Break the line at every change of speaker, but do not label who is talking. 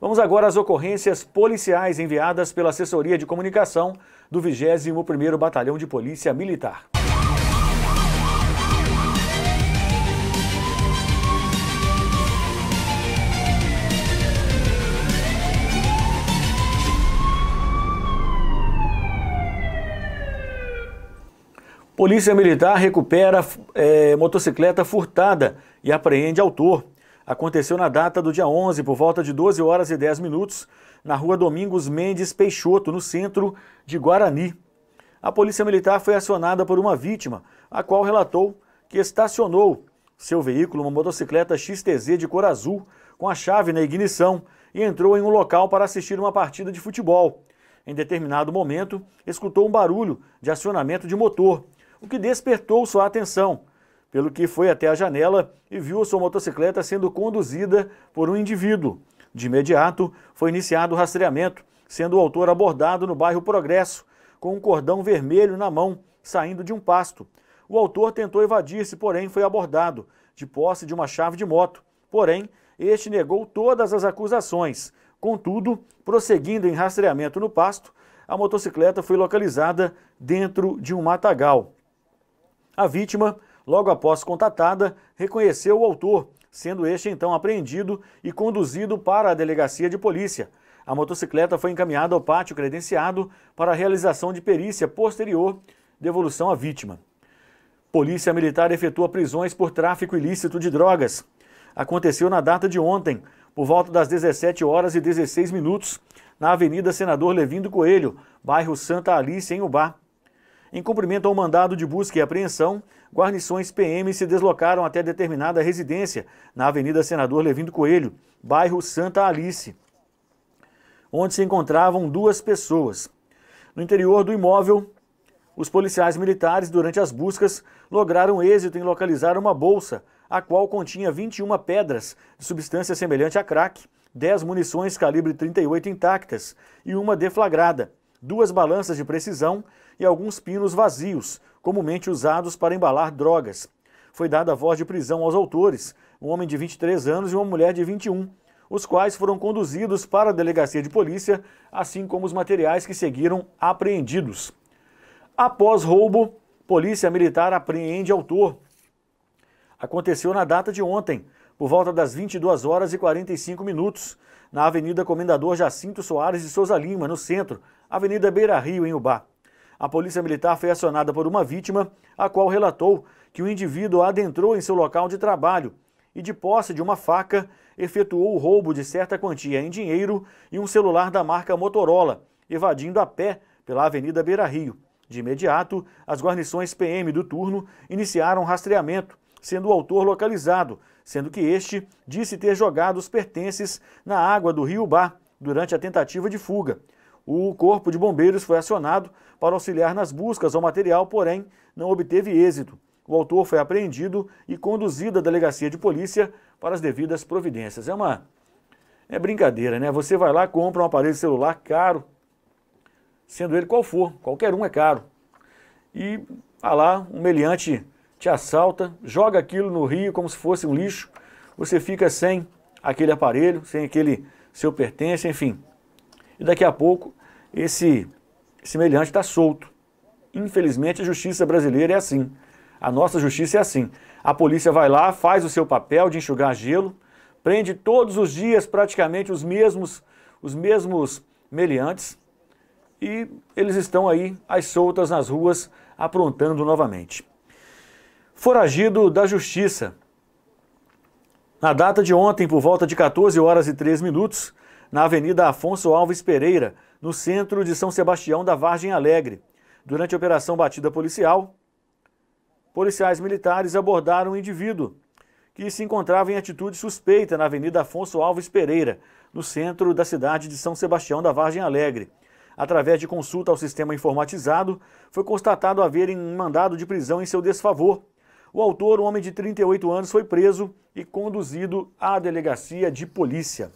Vamos agora às ocorrências policiais enviadas pela Assessoria de Comunicação do 21º Batalhão de Polícia Militar. Polícia Militar recupera é, motocicleta furtada e apreende autor aconteceu na data do dia 11, por volta de 12 horas e 10 minutos, na rua Domingos Mendes Peixoto, no centro de Guarani. A polícia militar foi acionada por uma vítima, a qual relatou que estacionou seu veículo, uma motocicleta XTZ de cor azul, com a chave na ignição e entrou em um local para assistir uma partida de futebol. Em determinado momento, escutou um barulho de acionamento de motor, o que despertou sua atenção pelo que foi até a janela e viu sua motocicleta sendo conduzida por um indivíduo. De imediato, foi iniciado o rastreamento, sendo o autor abordado no bairro Progresso, com um cordão vermelho na mão, saindo de um pasto. O autor tentou evadir-se, porém foi abordado, de posse de uma chave de moto. Porém, este negou todas as acusações. Contudo, prosseguindo em rastreamento no pasto, a motocicleta foi localizada dentro de um matagal. A vítima Logo após contatada, reconheceu o autor, sendo este então apreendido e conduzido para a delegacia de polícia. A motocicleta foi encaminhada ao pátio credenciado para a realização de perícia posterior, devolução à vítima. Polícia Militar efetua prisões por tráfico ilícito de drogas. Aconteceu na data de ontem, por volta das 17 horas e 16 minutos, na Avenida Senador Levindo Coelho, bairro Santa Alice, em Ubá. Em cumprimento ao mandado de busca e apreensão, guarnições PM se deslocaram até determinada residência na Avenida Senador Levindo Coelho, bairro Santa Alice, onde se encontravam duas pessoas. No interior do imóvel, os policiais militares, durante as buscas, lograram êxito em localizar uma bolsa, a qual continha 21 pedras de substância semelhante a crack, 10 munições calibre 38 intactas e uma deflagrada duas balanças de precisão e alguns pinos vazios, comumente usados para embalar drogas. Foi dada voz de prisão aos autores, um homem de 23 anos e uma mulher de 21, os quais foram conduzidos para a delegacia de polícia, assim como os materiais que seguiram apreendidos. Após roubo, Polícia Militar apreende autor. Aconteceu na data de ontem, por volta das 22 horas e 45 minutos, na Avenida Comendador Jacinto Soares de Souza Lima, no centro, Avenida Beira Rio, em Ubá. A Polícia Militar foi acionada por uma vítima, a qual relatou que o indivíduo adentrou em seu local de trabalho e, de posse de uma faca, efetuou o roubo de certa quantia em dinheiro e um celular da marca Motorola, evadindo a pé pela Avenida Beira Rio. De imediato, as guarnições PM do turno iniciaram rastreamento sendo o autor localizado, sendo que este disse ter jogado os pertences na água do rio Bar durante a tentativa de fuga. O Corpo de Bombeiros foi acionado para auxiliar nas buscas ao material, porém não obteve êxito. O autor foi apreendido e conduzido à delegacia de polícia para as devidas providências. É uma é brincadeira, né? Você vai lá, compra um aparelho celular caro, sendo ele qual for, qualquer um é caro. E, ah lá, um meliante te assalta, joga aquilo no rio como se fosse um lixo, você fica sem aquele aparelho, sem aquele seu pertence, enfim. E daqui a pouco esse semelhante está solto. Infelizmente a justiça brasileira é assim. A nossa justiça é assim. A polícia vai lá, faz o seu papel de enxugar gelo, prende todos os dias praticamente os mesmos os mesmos meliantes e eles estão aí às soltas nas ruas aprontando novamente foragido da Justiça. Na data de ontem, por volta de 14 horas e 3 minutos, na Avenida Afonso Alves Pereira, no centro de São Sebastião da Vargem Alegre, durante a operação batida policial, policiais militares abordaram um indivíduo que se encontrava em atitude suspeita na Avenida Afonso Alves Pereira, no centro da cidade de São Sebastião da Vargem Alegre. Através de consulta ao sistema informatizado, foi constatado haver um mandado de prisão em seu desfavor o autor, um homem de 38 anos, foi preso e conduzido à delegacia de polícia.